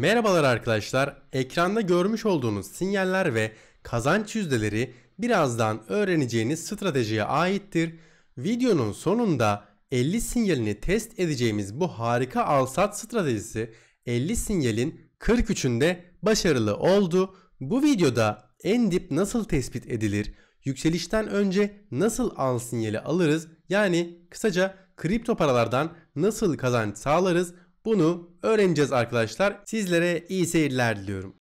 Merhabalar arkadaşlar. Ekranda görmüş olduğunuz sinyaller ve kazanç yüzdeleri birazdan öğreneceğiniz stratejiye aittir. Videonun sonunda 50 sinyalini test edeceğimiz bu harika alsat stratejisi 50 sinyalin 43'ünde başarılı oldu. Bu videoda en dip nasıl tespit edilir? Yükselişten önce nasıl al sinyali alırız? Yani kısaca kripto paralardan nasıl kazanç sağlarız? Bunu öğreneceğiz arkadaşlar. Sizlere iyi seyirler diliyorum.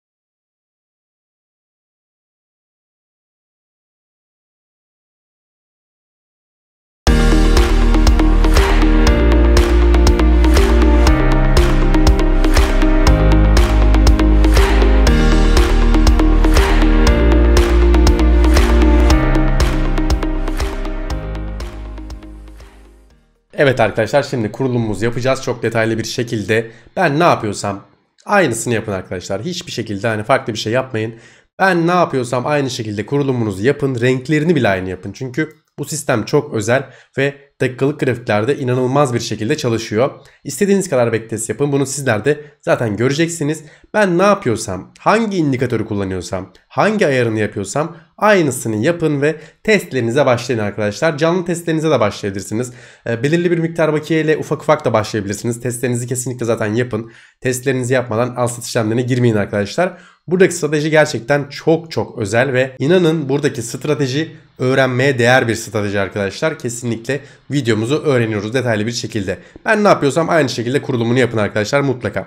Evet arkadaşlar şimdi kurulumumuzu yapacağız çok detaylı bir şekilde. Ben ne yapıyorsam aynısını yapın arkadaşlar. Hiçbir şekilde hani farklı bir şey yapmayın. Ben ne yapıyorsam aynı şekilde kurulumunuzu yapın. Renklerini bile aynı yapın. Çünkü bu sistem çok özel ve dakikalık grafiklerde inanılmaz bir şekilde çalışıyor. İstediğiniz kadar backtest yapın. Bunu sizler de zaten göreceksiniz. Ben ne yapıyorsam, hangi indikatörü kullanıyorsam, hangi ayarını yapıyorsam aynısını yapın ve testlerinize başlayın arkadaşlar. Canlı testlerinize de başlayabilirsiniz. Ee, belirli bir miktar bakiye ile ufak ufak da başlayabilirsiniz. Testlerinizi kesinlikle zaten yapın. Testlerinizi yapmadan al satış işlemlerine girmeyin arkadaşlar. Buradaki strateji gerçekten çok çok özel ve inanın buradaki strateji öğrenmeye değer bir strateji arkadaşlar. Kesinlikle videomuzu öğreniyoruz detaylı bir şekilde. Ben ne yapıyorsam aynı şekilde kurulumunu yapın arkadaşlar mutlaka.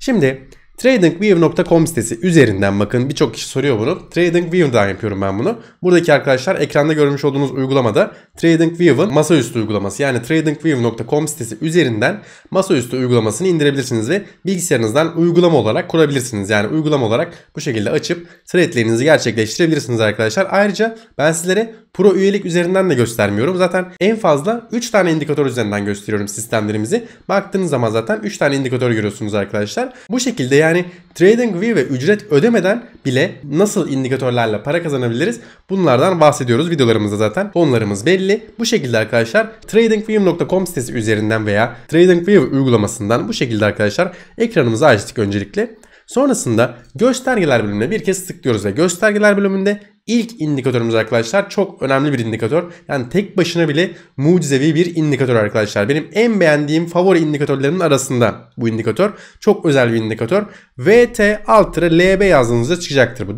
Şimdi TradingView.com sitesi üzerinden bakın birçok kişi soruyor bunu. TradingView'dan yapıyorum ben bunu. Buradaki arkadaşlar ekranda görmüş olduğunuz uygulamada TradingView'ın masaüstü uygulaması yani TradingView.com sitesi üzerinden masaüstü uygulamasını indirebilirsiniz ve bilgisayarınızdan uygulama olarak kurabilirsiniz. Yani uygulama olarak bu şekilde açıp trade'lerinizi gerçekleştirebilirsiniz arkadaşlar. Ayrıca ben sizlere pro üyelik üzerinden de göstermiyorum. Zaten en fazla 3 tane indikator üzerinden gösteriyorum sistemlerimizi. Baktığınız zaman zaten 3 tane indikatör görüyorsunuz arkadaşlar. Bu şekilde yani TradingView ve ücret ödemeden bile nasıl indikatörlerle para kazanabiliriz? Bunlardan bahsediyoruz videolarımızda zaten. Onlarımız belli. Bu şekilde arkadaşlar tradingview.com sitesi üzerinden veya TradingView uygulamasından bu şekilde arkadaşlar ekranımızı açtık öncelikle. Sonrasında göstergeler bölümüne bir kez tıklıyoruz ve göstergeler bölümünde İlk indikatörümüz arkadaşlar çok önemli bir indikatör. Yani tek başına bile mucizevi bir indikatör arkadaşlar. Benim en beğendiğim favori indikatörlerimin arasında bu indikatör. Çok özel bir indikatör. VT alt LB yazdığınızda çıkacaktır bu.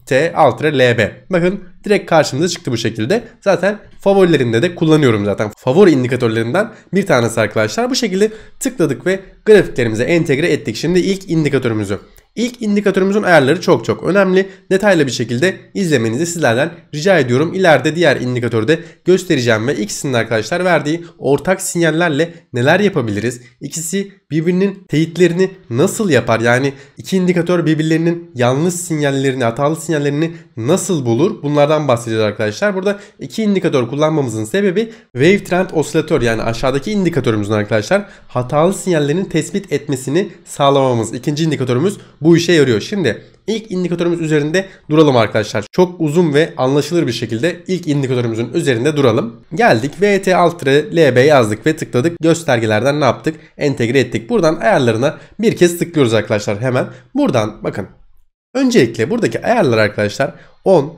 WT alt LB. Bakın direkt karşımıza çıktı bu şekilde. Zaten favorilerinde de kullanıyorum zaten. Favori indikatörlerinden bir tanesi arkadaşlar. Bu şekilde tıkladık ve grafiklerimize entegre ettik. Şimdi ilk indikatörümüzü. İlk indikatörümüzün ayarları çok çok önemli. Detaylı bir şekilde izlemenizi sizlerden rica ediyorum. İleride diğer indikatörde göstereceğim ve ikisinin arkadaşlar verdiği ortak sinyallerle neler yapabiliriz? İkisi birbirinin teyitlerini nasıl yapar? Yani iki indikatör birbirlerinin yanlış sinyallerini, hatalı sinyallerini nasıl bulur? Bunlardan bahsedeceğiz arkadaşlar. Burada iki indikatör kullanmamızın sebebi wave trend osilatör yani aşağıdaki indikatörümüzün arkadaşlar hatalı sinyallerini tespit etmesini sağlamamız. İkinci indikatörümüz bu işe yarıyor. Şimdi İlk indikatörümüz üzerinde duralım arkadaşlar. Çok uzun ve anlaşılır bir şekilde ilk indikatörümüzün üzerinde duralım. Geldik VT alt LB yazdık ve tıkladık. Göstergelerden ne yaptık? Entegre ettik. Buradan ayarlarına bir kez tıklıyoruz arkadaşlar hemen. Buradan bakın. Öncelikle buradaki ayarlar arkadaşlar 10,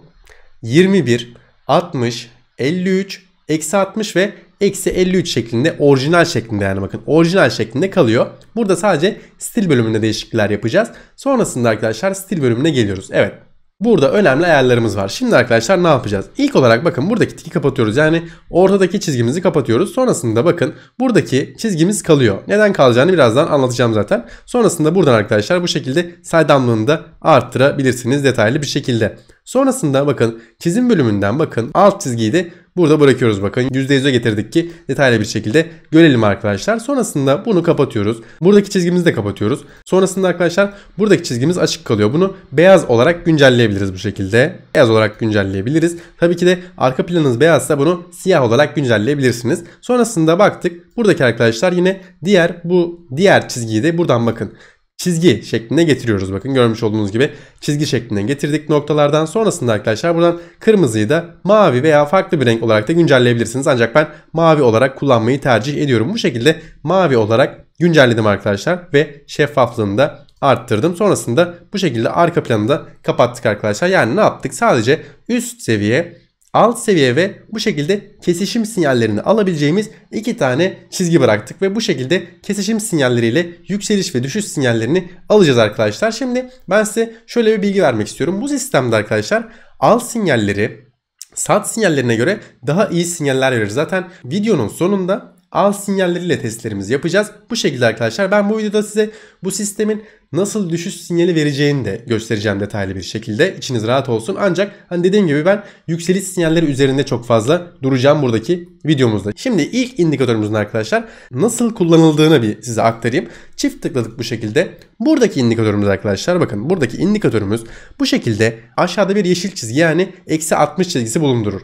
21, 60, 53, eksi 60 ve eksi 53 şeklinde orijinal şeklinde yani bakın orijinal şeklinde kalıyor. Burada sadece stil bölümünde değişiklikler yapacağız. Sonrasında arkadaşlar stil bölümüne geliyoruz. Evet Burada önemli ayarlarımız var. Şimdi arkadaşlar ne yapacağız? İlk olarak bakın buradaki tiki kapatıyoruz. Yani ortadaki çizgimizi kapatıyoruz. Sonrasında bakın buradaki çizgimiz kalıyor. Neden kalacağını birazdan anlatacağım zaten. Sonrasında buradan arkadaşlar bu şekilde saydamlığını da arttırabilirsiniz detaylı bir şekilde. Sonrasında bakın çizim bölümünden bakın alt çizgiyi de burada bırakıyoruz bakın. %100'e getirdik ki detaylı bir şekilde görelim arkadaşlar. Sonrasında bunu kapatıyoruz. Buradaki çizgimizi de kapatıyoruz. Sonrasında arkadaşlar buradaki çizgimiz açık kalıyor. Bunu beyaz olarak güncelleyebiliriz bu şekilde. Beyaz olarak güncelleyebiliriz. Tabii ki de arka planınız beyazsa bunu siyah olarak güncelleyebilirsiniz. Sonrasında baktık buradaki arkadaşlar yine diğer bu diğer çizgiyi de buradan bakın çizgi şeklinde getiriyoruz. Bakın görmüş olduğunuz gibi çizgi şeklinde getirdik. Noktalardan sonrasında arkadaşlar buradan kırmızıyı da mavi veya farklı bir renk olarak da güncelleyebilirsiniz. Ancak ben mavi olarak kullanmayı tercih ediyorum. Bu şekilde mavi olarak güncelledim arkadaşlar ve şeffaflığını da arttırdım. Sonrasında bu şekilde arka planı da kapattık arkadaşlar. Yani ne yaptık? Sadece üst seviye alt seviye ve bu şekilde kesişim sinyallerini alabileceğimiz iki tane çizgi bıraktık ve bu şekilde kesişim sinyalleriyle yükseliş ve düşüş sinyallerini alacağız arkadaşlar. Şimdi ben size şöyle bir bilgi vermek istiyorum. Bu sistemde arkadaşlar alt sinyalleri sat sinyallerine göre daha iyi sinyaller verir. Zaten videonun sonunda ağız sinyalleriyle testlerimizi yapacağız. Bu şekilde arkadaşlar ben bu videoda size bu sistemin nasıl düşüş sinyali vereceğini de göstereceğim detaylı bir şekilde. İçiniz rahat olsun. Ancak hani dediğim gibi ben yükseliş sinyalleri üzerinde çok fazla duracağım buradaki videomuzda. Şimdi ilk indikatörümüzün arkadaşlar nasıl kullanıldığını bir size aktarayım. Çift tıkladık bu şekilde. Buradaki indikatörümüz arkadaşlar bakın buradaki indikatörümüz bu şekilde aşağıda bir yeşil çizgi yani eksi 60 çizgisi bulundurur.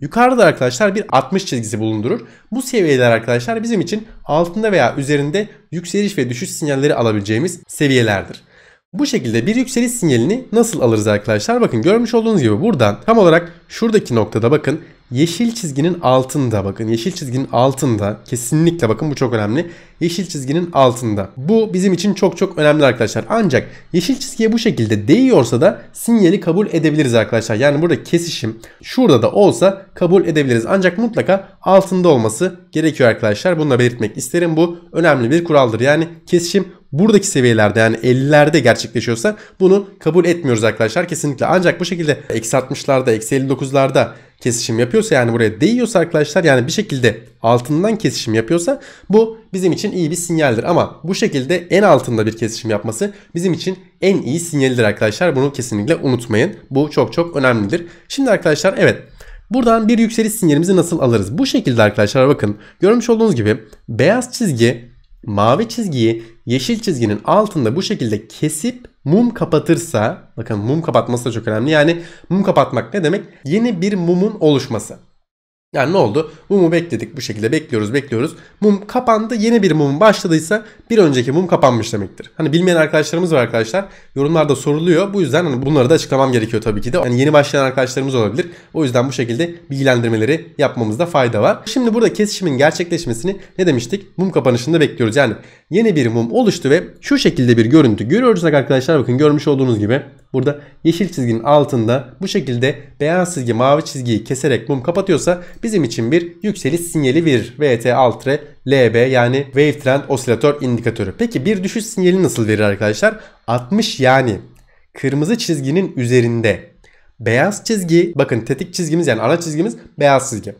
Yukarıda arkadaşlar bir 60 çizgisi bulundurur. Bu seviyeler arkadaşlar bizim için altında veya üzerinde yükseliş ve düşüş sinyalleri alabileceğimiz seviyelerdir. Bu şekilde bir yükseliş sinyalini nasıl alırız arkadaşlar? Bakın görmüş olduğunuz gibi buradan tam olarak şuradaki noktada bakın Yeşil çizginin altında bakın yeşil çizginin altında kesinlikle bakın bu çok önemli. Yeşil çizginin altında. Bu bizim için çok çok önemli arkadaşlar. Ancak yeşil çizgiye bu şekilde değiyorsa da sinyali kabul edebiliriz arkadaşlar. Yani burada kesişim şurada da olsa kabul edebiliriz. Ancak mutlaka altında olması gerekiyor arkadaşlar. Bunu da belirtmek isterim. Bu önemli bir kuraldır. Yani kesişim buradaki seviyelerde yani 50'lerde gerçekleşiyorsa bunu kabul etmiyoruz arkadaşlar kesinlikle. Ancak bu şekilde eksi 60'larda eksi 59'larda kesişim yapıyorsa yani buraya değiyorsa arkadaşlar yani bir şekilde altından kesişim yapıyorsa bu bizim için iyi bir sinyaldir. Ama bu şekilde en altında bir kesişim yapması bizim için en iyi sinyalidir arkadaşlar. Bunu kesinlikle unutmayın. Bu çok çok önemlidir. Şimdi arkadaşlar evet buradan bir yükseliş sinyalimizi nasıl alırız? Bu şekilde arkadaşlar bakın görmüş olduğunuz gibi beyaz çizgi mavi çizgiyi yeşil çizginin altında bu şekilde kesip mum kapatırsa bakın mum kapatması da çok önemli. Yani mum kapatmak ne demek? Yeni bir mumun oluşması. Yani ne oldu? Mumu bekledik bu şekilde bekliyoruz bekliyoruz. Mum kapandı yeni bir mum başladıysa bir önceki mum kapanmış demektir. Hani bilmeyen arkadaşlarımız var arkadaşlar. Yorumlarda soruluyor. Bu yüzden hani bunları da açıklamam gerekiyor tabii ki de. Yani yeni başlayan arkadaşlarımız olabilir. O yüzden bu şekilde bilgilendirmeleri yapmamızda fayda var. Şimdi burada kesişimin gerçekleşmesini ne demiştik? Mum kapanışında bekliyoruz. Yani yeni bir mum oluştu ve şu şekilde bir görüntü görüyoruz arkadaşlar. Bakın görmüş olduğunuz gibi burada yeşil çizginin altında bu şekilde beyaz çizgi mavi çizgiyi keserek mum kapatıyorsa bizim için bir yükseliş sinyali verir. VT altre LB yani Wave Trend Osilatör indikatörü. Peki bir düşüş sinyali nasıl verir arkadaşlar? 60 yani kırmızı çizginin üzerinde beyaz çizgi bakın tetik çizgimiz yani ana çizgimiz beyaz çizgi.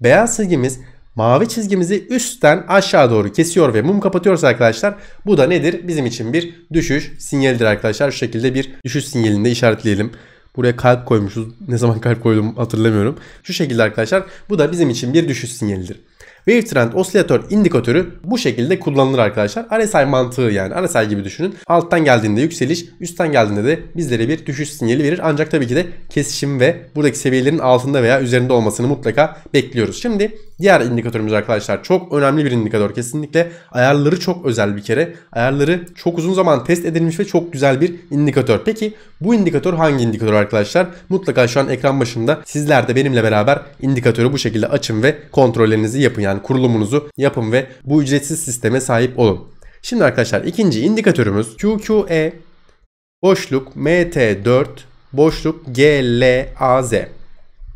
Beyaz çizgimiz mavi çizgimizi üstten aşağı doğru kesiyor ve mum kapatıyoruz arkadaşlar. Bu da nedir? Bizim için bir düşüş sinyalidir arkadaşlar. Şu şekilde bir düşüş sinyalini de işaretleyelim. Buraya kalp koymuşuz. Ne zaman kalp koydum hatırlamıyorum. Şu şekilde arkadaşlar bu da bizim için bir düşüş sinyalidir. Wave Trend Osilatör indikatörü bu şekilde kullanılır arkadaşlar. RSI mantığı yani RSI gibi düşünün. Alttan geldiğinde yükseliş, üstten geldiğinde de bizlere bir düşüş sinyali verir. Ancak tabii ki de kesişim ve buradaki seviyelerin altında veya üzerinde olmasını mutlaka bekliyoruz. Şimdi Diğer indikatörümüz arkadaşlar çok önemli bir indikatör kesinlikle. Ayarları çok özel bir kere. Ayarları çok uzun zaman test edilmiş ve çok güzel bir indikatör. Peki bu indikatör hangi indikatör arkadaşlar? Mutlaka şu an ekran başında sizler de benimle beraber indikatörü bu şekilde açın ve kontrollerinizi yapın. Yani kurulumunuzu yapın ve bu ücretsiz sisteme sahip olun. Şimdi arkadaşlar ikinci indikatörümüz QQE boşluk MT4 boşluk GLAZ.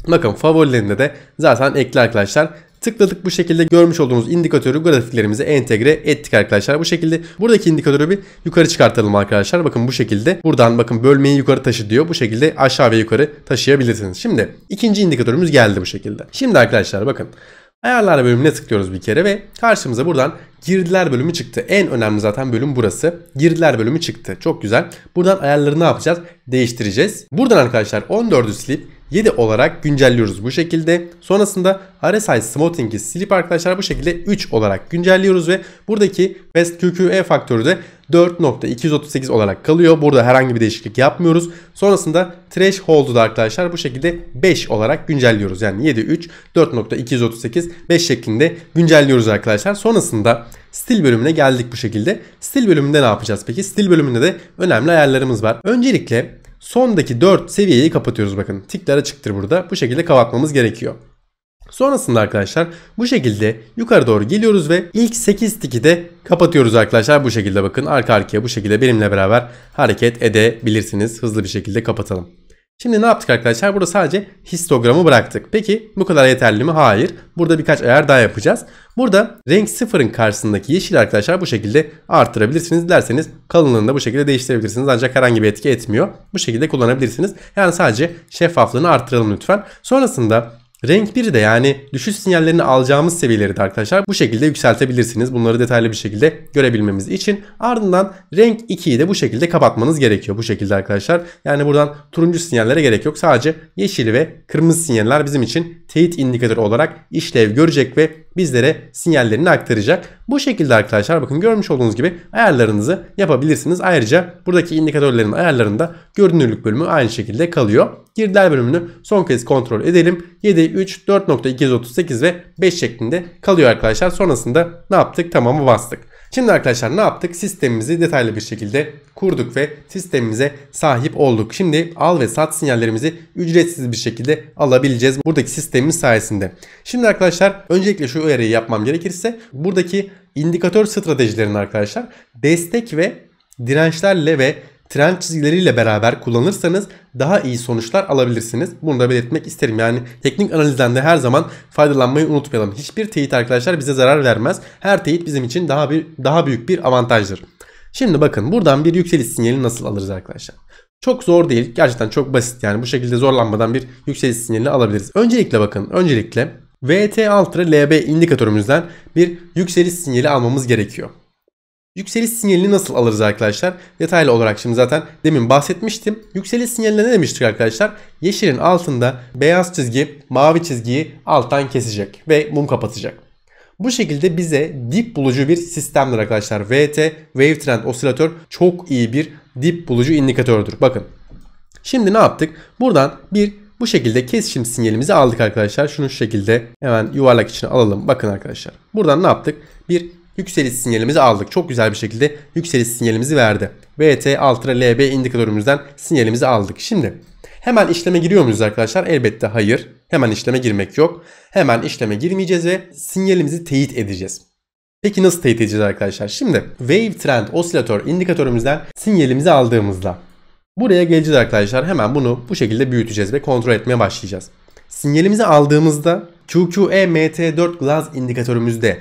Bakın favorilerinde de zaten ekli arkadaşlar. Tıkladık bu şekilde görmüş olduğunuz indikatörü grafiklerimize entegre ettik arkadaşlar. Bu şekilde buradaki indikatörü bir yukarı çıkartalım arkadaşlar. Bakın bu şekilde buradan bakın bölmeyi yukarı taşı diyor. Bu şekilde aşağı ve yukarı taşıyabilirsiniz. Şimdi ikinci indikatörümüz geldi bu şekilde. Şimdi arkadaşlar bakın Ayarlar bölümüne tıklıyoruz bir kere ve karşımıza buradan girdiler bölümü çıktı. En önemli zaten bölüm burası. Girdiler bölümü çıktı. Çok güzel. Buradan ayarları ne yapacağız? Değiştireceğiz. Buradan arkadaşlar 14'ü silip 7 olarak güncelliyoruz bu şekilde. Sonrasında RSI Smoothing'i silip arkadaşlar bu şekilde 3 olarak güncelliyoruz ve buradaki Best QQE faktörü de 4.238 olarak kalıyor. Burada herhangi bir değişiklik yapmıyoruz. Sonrasında threshold'u da arkadaşlar bu şekilde 5 olarak güncelliyoruz. Yani 7, 3, 4.238, 5 şeklinde güncelliyoruz arkadaşlar. Sonrasında stil bölümüne geldik bu şekilde. Stil bölümünde ne yapacağız peki? Stil bölümünde de önemli ayarlarımız var. Öncelikle sondaki 4 seviyeyi kapatıyoruz bakın. Tikler açıktır burada. Bu şekilde kapatmamız gerekiyor. Sonrasında arkadaşlar bu şekilde yukarı doğru geliyoruz ve ilk 8 tiki de kapatıyoruz arkadaşlar. Bu şekilde bakın arka arkaya bu şekilde benimle beraber hareket edebilirsiniz. Hızlı bir şekilde kapatalım. Şimdi ne yaptık arkadaşlar? Burada sadece histogramı bıraktık. Peki bu kadar yeterli mi? Hayır. Burada birkaç ayar daha yapacağız. Burada renk sıfırın karşısındaki yeşil arkadaşlar bu şekilde arttırabilirsiniz. Dilerseniz kalınlığını da bu şekilde değiştirebilirsiniz. Ancak herhangi bir etki etmiyor. Bu şekilde kullanabilirsiniz. Yani sadece şeffaflığını arttıralım lütfen. Sonrasında Renk 1 de yani düşüş sinyallerini alacağımız seviyeleri de arkadaşlar bu şekilde yükseltebilirsiniz. Bunları detaylı bir şekilde görebilmemiz için. Ardından renk 2'yi de bu şekilde kapatmanız gerekiyor. Bu şekilde arkadaşlar. Yani buradan turuncu sinyallere gerek yok. Sadece yeşil ve kırmızı sinyaller bizim için teyit indikatörü olarak işlev görecek ve bizlere sinyallerini aktaracak. Bu şekilde arkadaşlar bakın görmüş olduğunuz gibi ayarlarınızı yapabilirsiniz. Ayrıca buradaki indikatörlerin ayarlarında görünürlük bölümü aynı şekilde kalıyor. Girdiler bölümünü son kez kontrol edelim. 7, 3, 4.238 ve 5 şeklinde kalıyor arkadaşlar. Sonrasında ne yaptık? Tamamı bastık. Şimdi arkadaşlar ne yaptık? Sistemimizi detaylı bir şekilde kurduk ve sistemimize sahip olduk. Şimdi al ve sat sinyallerimizi ücretsiz bir şekilde alabileceğiz buradaki sistemimiz sayesinde. Şimdi arkadaşlar öncelikle şu uyarıyı yapmam gerekirse buradaki indikatör stratejilerini arkadaşlar destek ve dirençlerle ve Trend çizgileriyle beraber kullanırsanız daha iyi sonuçlar alabilirsiniz. Bunu da belirtmek isterim. Yani teknik analizden de her zaman faydalanmayı unutmayalım. Hiçbir teyit arkadaşlar bize zarar vermez. Her teyit bizim için daha bir daha büyük bir avantajdır. Şimdi bakın buradan bir yükseliş sinyali nasıl alırız arkadaşlar? Çok zor değil. Gerçekten çok basit. Yani bu şekilde zorlanmadan bir yükseliş sinyalini alabiliriz. Öncelikle bakın. Öncelikle VT alt LB indikatörümüzden bir yükseliş sinyali almamız gerekiyor. Yükseliş sinyalini nasıl alırız arkadaşlar? Detaylı olarak şimdi zaten demin bahsetmiştim. Yükseliş sinyaline ne demiştik arkadaşlar? Yeşilin altında beyaz çizgi mavi çizgiyi alttan kesecek ve mum kapatacak. Bu şekilde bize dip bulucu bir sistemdir arkadaşlar. VT, Wave Trend Osilatör çok iyi bir dip bulucu indikatördür. Bakın. Şimdi ne yaptık? Buradan bir bu şekilde kesişim sinyalimizi aldık arkadaşlar. Şunu şu şekilde hemen yuvarlak içine alalım. Bakın arkadaşlar. Buradan ne yaptık? Bir yükseliş sinyalimizi aldık. Çok güzel bir şekilde yükseliş sinyalimizi verdi. BT altına LB indikatörümüzden sinyalimizi aldık. Şimdi hemen işleme giriyor muyuz arkadaşlar? Elbette hayır. Hemen işleme girmek yok. Hemen işleme girmeyeceğiz ve sinyalimizi teyit edeceğiz. Peki nasıl teyit edeceğiz arkadaşlar? Şimdi Wave Trend Osilatör indikatörümüzden sinyalimizi aldığımızda buraya geleceğiz arkadaşlar. Hemen bunu bu şekilde büyüteceğiz ve kontrol etmeye başlayacağız. Sinyalimizi aldığımızda e mt 4 Glass indikatörümüzde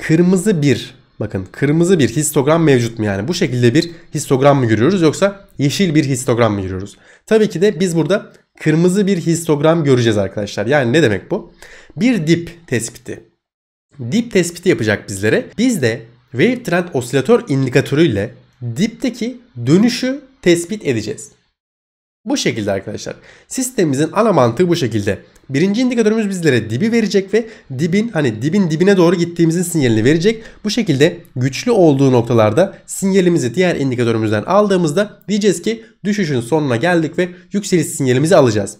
kırmızı bir bakın kırmızı bir histogram mevcut mu yani? Bu şekilde bir histogram mı görüyoruz yoksa yeşil bir histogram mı görüyoruz? Tabii ki de biz burada kırmızı bir histogram göreceğiz arkadaşlar. Yani ne demek bu? Bir dip tespiti. Dip tespiti yapacak bizlere. Biz de wave trend osilatör indikatörüyle dipteki dönüşü tespit edeceğiz. Bu şekilde arkadaşlar. Sistemimizin ana mantığı bu şekilde. Birinci indikatörümüz bizlere dibi verecek ve dibin hani dibin dibine doğru gittiğimizin sinyalini verecek. Bu şekilde güçlü olduğu noktalarda sinyalimizi diğer indikatörümüzden aldığımızda diyeceğiz ki düşüşün sonuna geldik ve yükseliş sinyalimizi alacağız.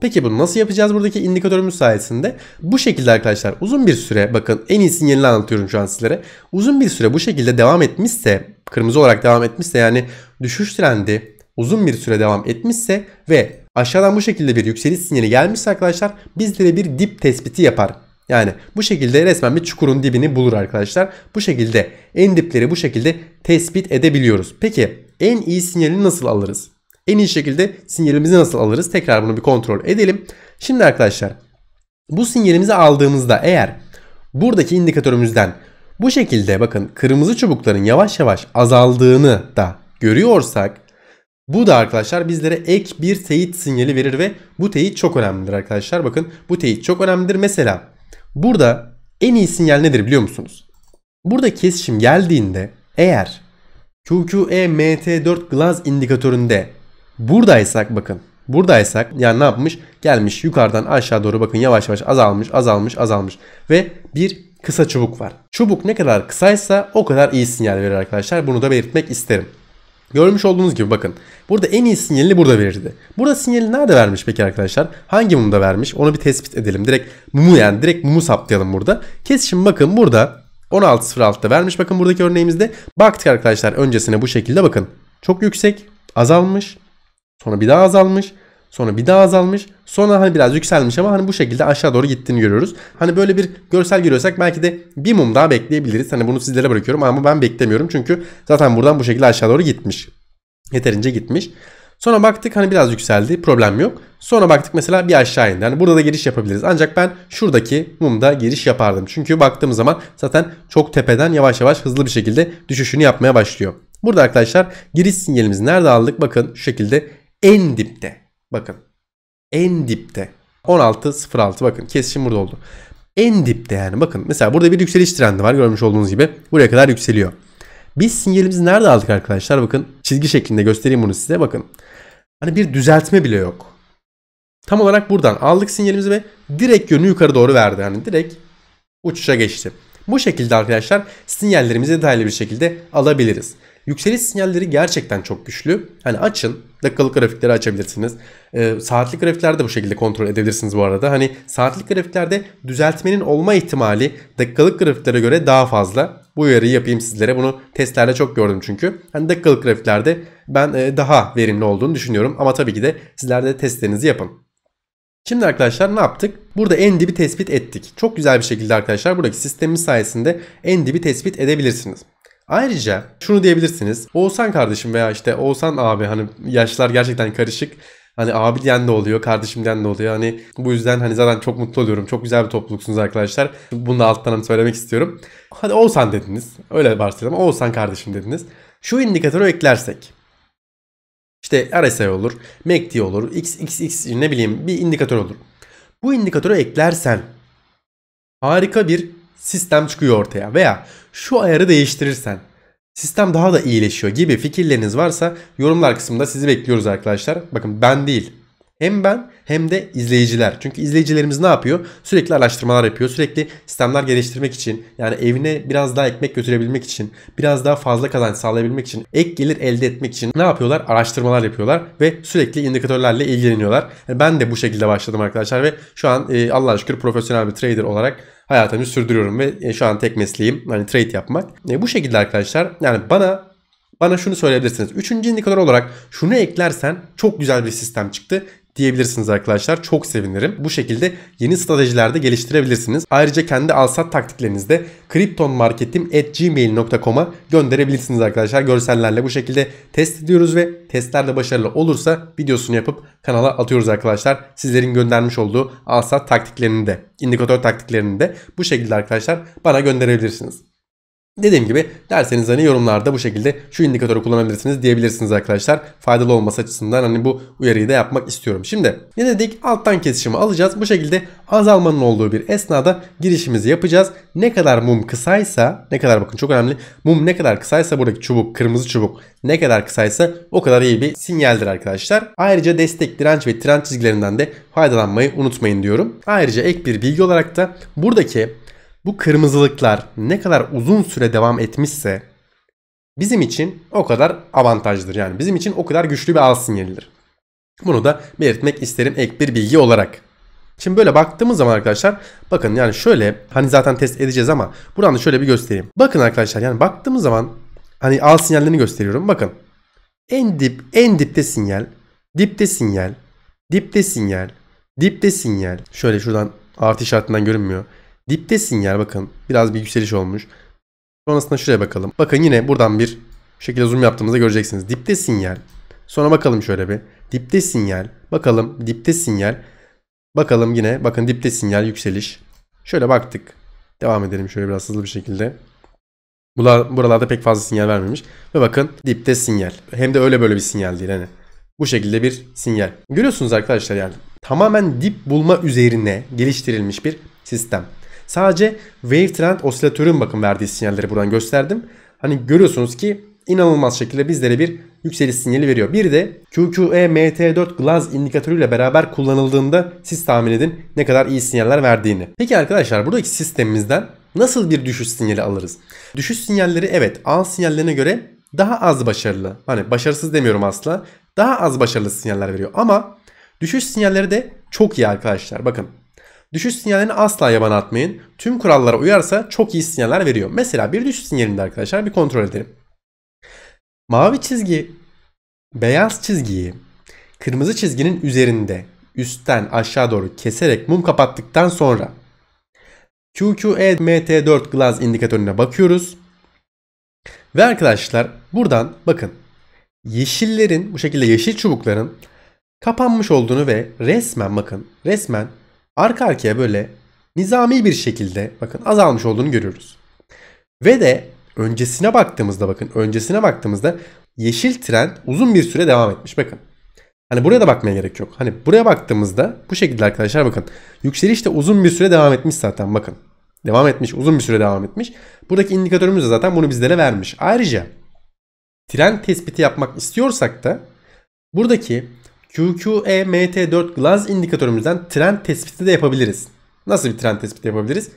Peki bunu nasıl yapacağız buradaki indikatörümüz sayesinde? Bu şekilde arkadaşlar uzun bir süre bakın en iyi sinyalini anlatıyorum şu an sizlere. Uzun bir süre bu şekilde devam etmişse kırmızı olarak devam etmişse yani düşüş trendi uzun bir süre devam etmişse ve Aşağıdan bu şekilde bir yükseliş sinyali gelmişse arkadaşlar bizlere bir dip tespiti yapar. Yani bu şekilde resmen bir çukurun dibini bulur arkadaşlar. Bu şekilde en dipleri bu şekilde tespit edebiliyoruz. Peki en iyi sinyali nasıl alırız? En iyi şekilde sinyalimizi nasıl alırız? Tekrar bunu bir kontrol edelim. Şimdi arkadaşlar bu sinyalimizi aldığımızda eğer buradaki indikatörümüzden bu şekilde bakın kırmızı çubukların yavaş yavaş azaldığını da görüyorsak bu da arkadaşlar bizlere ek bir teyit sinyali verir ve bu teyit çok önemlidir arkadaşlar. Bakın bu teyit çok önemlidir. Mesela burada en iyi sinyal nedir biliyor musunuz? Burada kesişim geldiğinde eğer QQEMT4 Glass indikatöründe buradaysak bakın buradaysak yani ne yapmış? Gelmiş yukarıdan aşağı doğru bakın yavaş yavaş azalmış azalmış azalmış ve bir kısa çubuk var. Çubuk ne kadar kısaysa o kadar iyi sinyal verir arkadaşlar. Bunu da belirtmek isterim. Görmüş olduğunuz gibi bakın. Burada en iyi sinyalini burada verirdi. Burada sinyali nerede vermiş peki arkadaşlar? Hangi mumda vermiş? Onu bir tespit edelim. Direkt mumu yani direkt mumu saptayalım burada. Kesişim bakın burada 16.06'da vermiş bakın buradaki örneğimizde. Baktık arkadaşlar öncesine bu şekilde bakın. Çok yüksek azalmış. Sonra bir daha azalmış. Sonra bir daha azalmış. Sonra hani biraz yükselmiş ama hani bu şekilde aşağı doğru gittiğini görüyoruz. Hani böyle bir görsel görüyorsak belki de bir mum daha bekleyebiliriz. Hani bunu sizlere bırakıyorum ama ben beklemiyorum. Çünkü zaten buradan bu şekilde aşağı doğru gitmiş. Yeterince gitmiş. Sonra baktık hani biraz yükseldi. Problem yok. Sonra baktık mesela bir aşağı indi. hani burada da giriş yapabiliriz. Ancak ben şuradaki mumda giriş yapardım. Çünkü baktığım zaman zaten çok tepeden yavaş yavaş hızlı bir şekilde düşüşünü yapmaya başlıyor. Burada arkadaşlar giriş sinyalimizi nerede aldık? Bakın şu şekilde en dipte. Bakın. En dipte. 16.06 bakın kesişim burada oldu. En dipte yani bakın mesela burada bir yükseliş trendi var görmüş olduğunuz gibi. Buraya kadar yükseliyor. Biz sinyalimizi nerede aldık arkadaşlar? Bakın çizgi şeklinde göstereyim bunu size bakın. Hani bir düzeltme bile yok. Tam olarak buradan aldık sinyalimizi ve direkt yönü yukarı doğru verdi. hani direkt uçuşa geçti. Bu şekilde arkadaşlar sinyallerimizi detaylı bir şekilde alabiliriz. Yükseliş sinyalleri gerçekten çok güçlü. Hani açın. Dakikalık grafikleri açabilirsiniz. E, saatlik grafikler de bu şekilde kontrol edebilirsiniz bu arada. Hani saatlik grafiklerde düzeltmenin olma ihtimali dakikalık grafiklere göre daha fazla. Bu uyarıyı yapayım sizlere. Bunu testlerde çok gördüm çünkü. Hani dakikalık grafiklerde ben e, daha verimli olduğunu düşünüyorum. Ama tabii ki de sizler de testlerinizi yapın. Şimdi arkadaşlar ne yaptık? Burada en dibi tespit ettik. Çok güzel bir şekilde arkadaşlar buradaki sistemimiz sayesinde en dibi tespit edebilirsiniz. Ayrıca şunu diyebilirsiniz. Oğuzhan kardeşim veya işte Oğuzhan abi hani yaşlar gerçekten karışık. Hani abi diyen de oluyor, kardeşim diyen de oluyor. Hani bu yüzden hani zaten çok mutlu oluyorum. Çok güzel bir topluluksunuz arkadaşlar. Bunu da alttan hani söylemek istiyorum. Hadi Oğuzhan dediniz. Öyle varsayalım. Oğuzhan kardeşim dediniz. Şu indikatörü eklersek. İşte RSI olur, MACD e olur, XXX ne bileyim bir indikatör olur. Bu indikatörü eklersen harika bir sistem çıkıyor ortaya veya şu ayarı değiştirirsen sistem daha da iyileşiyor gibi fikirleriniz varsa yorumlar kısmında sizi bekliyoruz arkadaşlar. Bakın ben değil hem ben hem de izleyiciler. Çünkü izleyicilerimiz ne yapıyor? Sürekli araştırmalar yapıyor. Sürekli sistemler geliştirmek için yani evine biraz daha ekmek götürebilmek için biraz daha fazla kazanç sağlayabilmek için ek gelir elde etmek için ne yapıyorlar? Araştırmalar yapıyorlar ve sürekli indikatörlerle ilgileniyorlar. Yani ben de bu şekilde başladım arkadaşlar ve şu an e, Allah'a şükür profesyonel bir trader olarak hayatımı sürdürüyorum ve e, şu an tek mesleğim hani trade yapmak. E, bu şekilde arkadaşlar yani bana bana şunu söyleyebilirsiniz. Üçüncü indikatör olarak şunu eklersen çok güzel bir sistem çıktı diyebilirsiniz arkadaşlar. Çok sevinirim. Bu şekilde yeni stratejilerde geliştirebilirsiniz. Ayrıca kendi alsat taktiklerinizi de kriptonmarketim.gmail.com'a gönderebilirsiniz arkadaşlar. Görsellerle bu şekilde test ediyoruz ve testlerde başarılı olursa videosunu yapıp kanala atıyoruz arkadaşlar. Sizlerin göndermiş olduğu alsat taktiklerini de, indikatör taktiklerini de bu şekilde arkadaşlar bana gönderebilirsiniz. Dediğim gibi derseniz hani yorumlarda bu şekilde şu indikatörü kullanabilirsiniz diyebilirsiniz arkadaşlar. Faydalı olması açısından hani bu uyarıyı da yapmak istiyorum. Şimdi ne dedik? Alttan kesişimi alacağız. Bu şekilde azalmanın olduğu bir esnada girişimizi yapacağız. Ne kadar mum kısaysa ne kadar bakın çok önemli. Mum ne kadar kısaysa buradaki çubuk kırmızı çubuk ne kadar kısaysa o kadar iyi bir sinyaldir arkadaşlar. Ayrıca destek direnç ve trend çizgilerinden de faydalanmayı unutmayın diyorum. Ayrıca ek bir bilgi olarak da buradaki bu kırmızılıklar ne kadar uzun süre devam etmişse bizim için o kadar avantajdır. Yani bizim için o kadar güçlü bir al sinyalidir. Bunu da belirtmek isterim ek bir bilgi olarak. Şimdi böyle baktığımız zaman arkadaşlar bakın yani şöyle hani zaten test edeceğiz ama buradan da şöyle bir göstereyim. Bakın arkadaşlar yani baktığımız zaman hani al sinyallerini gösteriyorum. Bakın en dip en dipte sinyal, dipte sinyal, dipte sinyal, dipte sinyal. Şöyle şuradan artı işaretinden görünmüyor. Dipte sinyal bakın. Biraz bir yükseliş olmuş. Sonrasında şuraya bakalım. Bakın yine buradan bir şekilde zoom yaptığımızda göreceksiniz. Dipte sinyal. Sonra bakalım şöyle bir. Dipte sinyal. Bakalım dipte sinyal. Bakalım yine. Bakın dipte sinyal yükseliş. Şöyle baktık. Devam edelim şöyle biraz hızlı bir şekilde. buralarda pek fazla sinyal vermemiş. Ve bakın dipte sinyal. Hem de öyle böyle bir sinyal değil hani. Bu şekilde bir sinyal. Görüyorsunuz arkadaşlar yani. Tamamen dip bulma üzerine geliştirilmiş bir sistem. Sadece wave trend osilatörün bakın verdiği sinyalleri buradan gösterdim. Hani görüyorsunuz ki inanılmaz şekilde bizlere bir yükseliş sinyali veriyor. Bir de QQE mt 4 Glass indikatörüyle beraber kullanıldığında siz tahmin edin ne kadar iyi sinyaller verdiğini. Peki arkadaşlar buradaki sistemimizden nasıl bir düşüş sinyali alırız? Düşüş sinyalleri evet al sinyallerine göre daha az başarılı. Hani başarısız demiyorum asla. Daha az başarılı sinyaller veriyor ama düşüş sinyalleri de çok iyi arkadaşlar. Bakın Düşüş sinyallerini asla yabana atmayın. Tüm kurallara uyarsa çok iyi sinyaller veriyor. Mesela bir düşüş sinyalinde arkadaşlar bir kontrol edelim. Mavi çizgi beyaz çizgiyi kırmızı çizginin üzerinde üstten aşağı doğru keserek mum kapattıktan sonra QQEMT4 Glass indikatörüne bakıyoruz. Ve arkadaşlar buradan bakın yeşillerin bu şekilde yeşil çubukların kapanmış olduğunu ve resmen bakın resmen arka arkaya böyle nizami bir şekilde bakın azalmış olduğunu görüyoruz. Ve de öncesine baktığımızda bakın öncesine baktığımızda yeşil trend uzun bir süre devam etmiş bakın. Hani buraya da bakmaya gerek yok. Hani buraya baktığımızda bu şekilde arkadaşlar bakın. Yükseliş de uzun bir süre devam etmiş zaten bakın. Devam etmiş uzun bir süre devam etmiş. Buradaki indikatörümüz de zaten bunu bizlere vermiş. Ayrıca trend tespiti yapmak istiyorsak da buradaki QQEMT4 Glans indikatörümüzden trend tespiti de yapabiliriz. Nasıl bir trend tespiti yapabiliriz?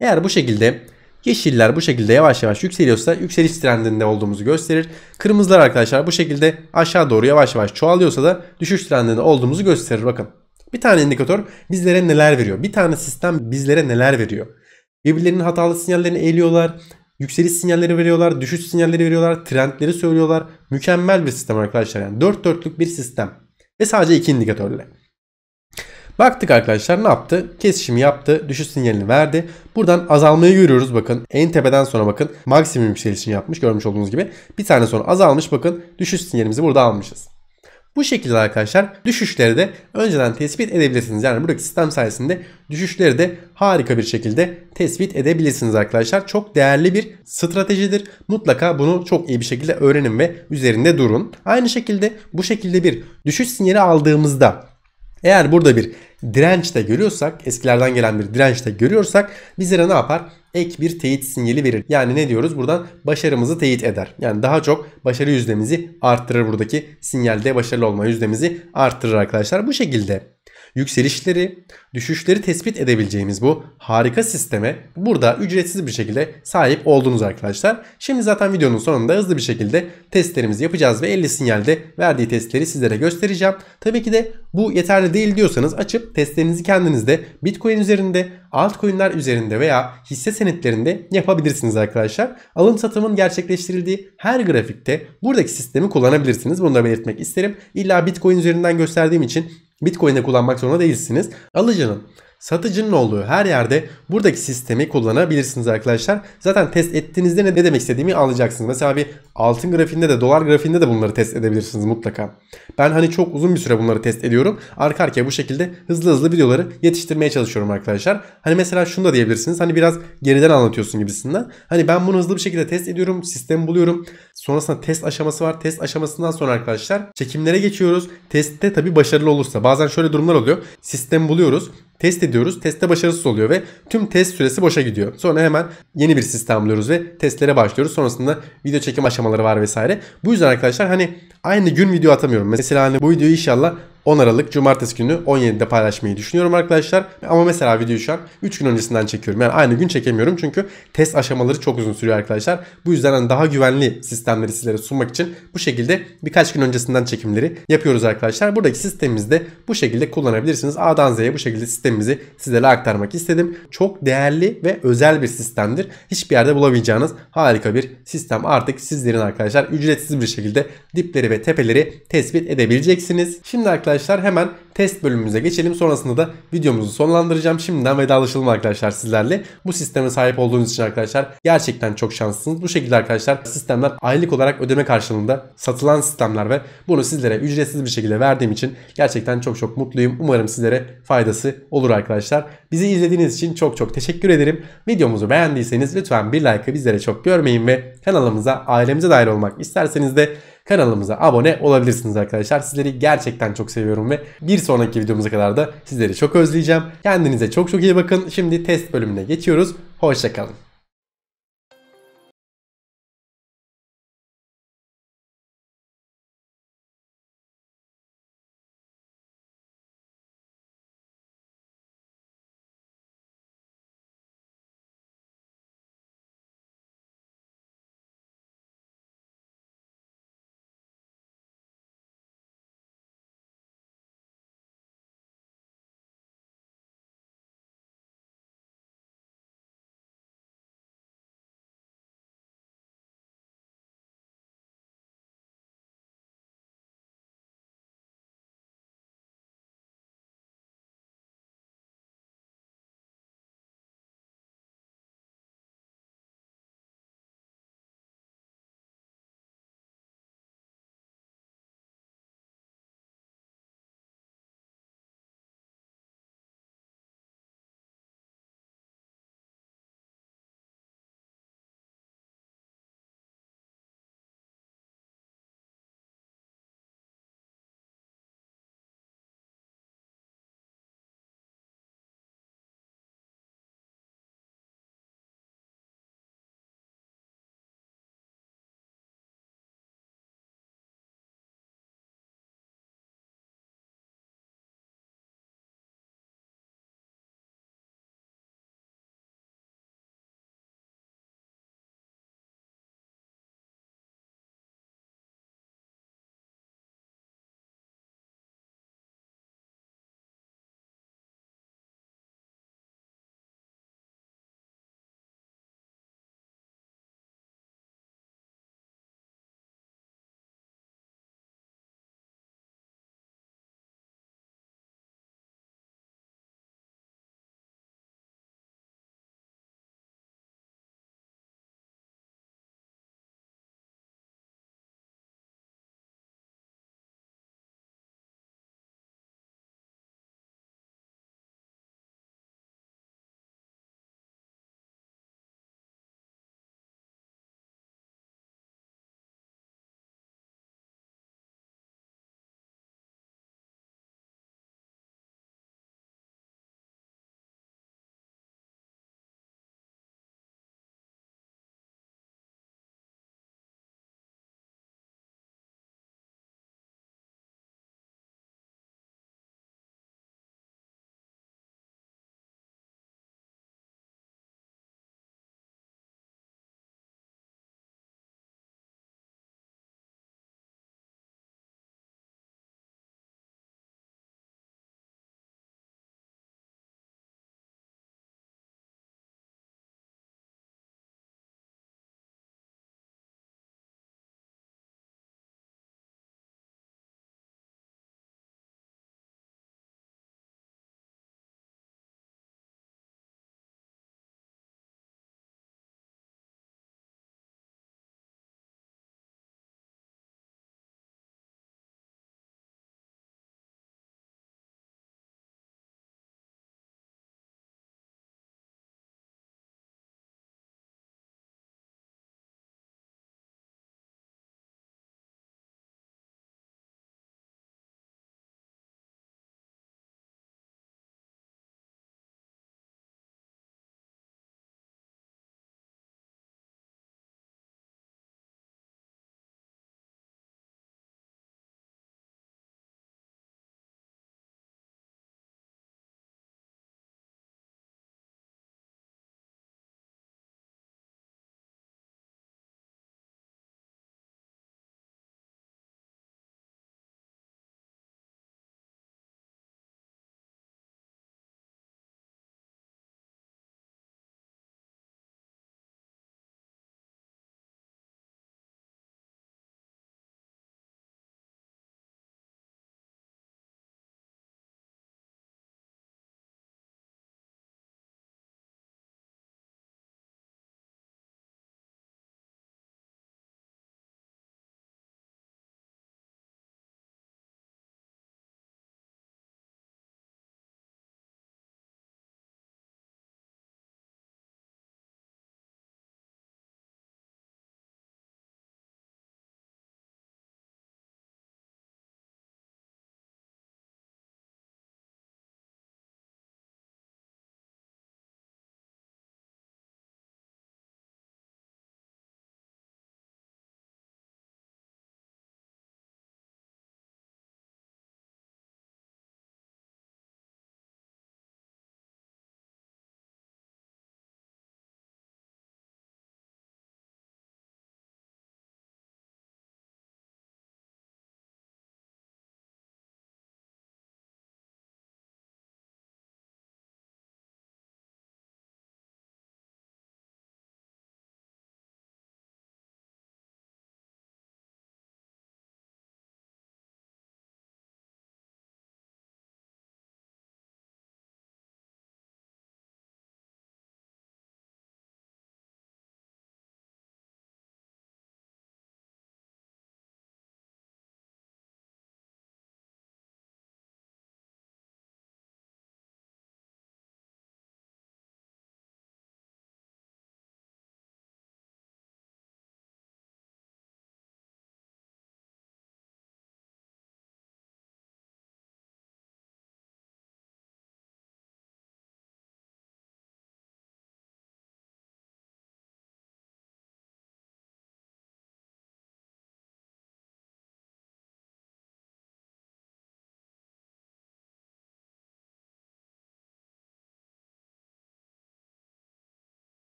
Eğer bu şekilde yeşiller bu şekilde yavaş yavaş yükseliyorsa yükseliş trendinde olduğumuzu gösterir. Kırmızılar arkadaşlar bu şekilde aşağı doğru yavaş yavaş çoğalıyorsa da düşüş trendinde olduğumuzu gösterir. Bakın bir tane indikatör bizlere neler veriyor? Bir tane sistem bizlere neler veriyor? Birbirlerinin hatalı sinyallerini eğiliyorlar. Yükseliş sinyalleri veriyorlar, düşüş sinyalleri veriyorlar, trendleri söylüyorlar. Mükemmel bir sistem arkadaşlar. Yani dört dörtlük bir sistem. Ve sadece iki indikatörle. Baktık arkadaşlar ne yaptı? Kesişimi yaptı. Düşüş sinyalini verdi. Buradan azalmayı görüyoruz bakın. En tepeden sonra bakın maksimum yükselişini yapmış görmüş olduğunuz gibi. Bir tane sonra azalmış bakın. Düşüş sinyalimizi burada almışız. Bu şekilde arkadaşlar düşüşleri de önceden tespit edebilirsiniz. Yani buradaki sistem sayesinde düşüşleri de harika bir şekilde tespit edebilirsiniz arkadaşlar. Çok değerli bir stratejidir. Mutlaka bunu çok iyi bir şekilde öğrenin ve üzerinde durun. Aynı şekilde bu şekilde bir düşüş sinyali aldığımızda eğer burada bir direnç de görüyorsak, eskilerden gelen bir direnç de görüyorsak bizlere ne yapar? Ek bir teyit sinyali verir. Yani ne diyoruz? Buradan başarımızı teyit eder. Yani daha çok başarı yüzdemizi arttırır buradaki sinyalde başarılı olma yüzdemizi arttırır arkadaşlar. Bu şekilde yükselişleri, düşüşleri tespit edebileceğimiz bu harika sisteme burada ücretsiz bir şekilde sahip oldunuz arkadaşlar. Şimdi zaten videonun sonunda hızlı bir şekilde testlerimizi yapacağız ve 50 sinyalde verdiği testleri sizlere göstereceğim. Tabii ki de bu yeterli değil diyorsanız açıp testlerinizi kendinizde Bitcoin üzerinde, altcoin'ler üzerinde veya hisse senetlerinde yapabilirsiniz arkadaşlar. Alım satımın gerçekleştirildiği her grafikte buradaki sistemi kullanabilirsiniz. Bunu da belirtmek isterim. İlla Bitcoin üzerinden gösterdiğim için Bitcoin'de kullanmak zorunda değilsiniz. Alıcının Satıcının olduğu her yerde buradaki sistemi kullanabilirsiniz arkadaşlar. Zaten test ettiğinizde ne demek istediğimi alacaksınız. Mesela bir altın grafiğinde de dolar grafiğinde de bunları test edebilirsiniz mutlaka. Ben hani çok uzun bir süre bunları test ediyorum. Arka arkaya bu şekilde hızlı hızlı videoları yetiştirmeye çalışıyorum arkadaşlar. Hani mesela şunu da diyebilirsiniz. Hani biraz geriden anlatıyorsun gibisinden. Hani ben bunu hızlı bir şekilde test ediyorum. Sistemi buluyorum. Sonrasında test aşaması var. Test aşamasından sonra arkadaşlar çekimlere geçiyoruz. Testte tabii başarılı olursa. Bazen şöyle durumlar oluyor. sistem buluyoruz test ediyoruz. Testte başarısız oluyor ve tüm test süresi boşa gidiyor. Sonra hemen yeni bir sistem buluyoruz ve testlere başlıyoruz. Sonrasında video çekim aşamaları var vesaire. Bu yüzden arkadaşlar hani aynı gün video atamıyorum. Mesela hani bu videoyu inşallah 10 Aralık Cumartesi günü 17'de paylaşmayı düşünüyorum arkadaşlar. Ama mesela videoyu şu an 3 gün öncesinden çekiyorum. Yani aynı gün çekemiyorum çünkü test aşamaları çok uzun sürüyor arkadaşlar. Bu yüzden hani daha güvenli sistemleri sizlere sunmak için bu şekilde birkaç gün öncesinden çekimleri yapıyoruz arkadaşlar. Buradaki sistemimizde bu şekilde kullanabilirsiniz. A'dan Z'ye bu şekilde sistemimizi sizlere aktarmak istedim. Çok değerli ve özel bir sistemdir. Hiçbir yerde bulamayacağınız harika bir sistem. Artık sizlerin arkadaşlar ücretsiz bir şekilde dipleri ve tepeleri tespit edebileceksiniz. Şimdi arkadaşlar arkadaşlar hemen test bölümümüze geçelim. Sonrasında da videomuzu sonlandıracağım. Şimdiden vedalaşalım arkadaşlar sizlerle. Bu sisteme sahip olduğunuz için arkadaşlar gerçekten çok şanslısınız. Bu şekilde arkadaşlar sistemler aylık olarak ödeme karşılığında satılan sistemler ve bunu sizlere ücretsiz bir şekilde verdiğim için gerçekten çok çok mutluyum. Umarım sizlere faydası olur arkadaşlar. Bizi izlediğiniz için çok çok teşekkür ederim. Videomuzu beğendiyseniz lütfen bir like'ı bizlere çok görmeyin ve kanalımıza ailemize dahil olmak isterseniz de kanalımıza abone olabilirsiniz arkadaşlar. Sizleri gerçekten çok seviyorum ve bir sonraki videomuza kadar da sizleri çok özleyeceğim. Kendinize çok çok iyi bakın. Şimdi test bölümüne geçiyoruz. Hoşçakalın.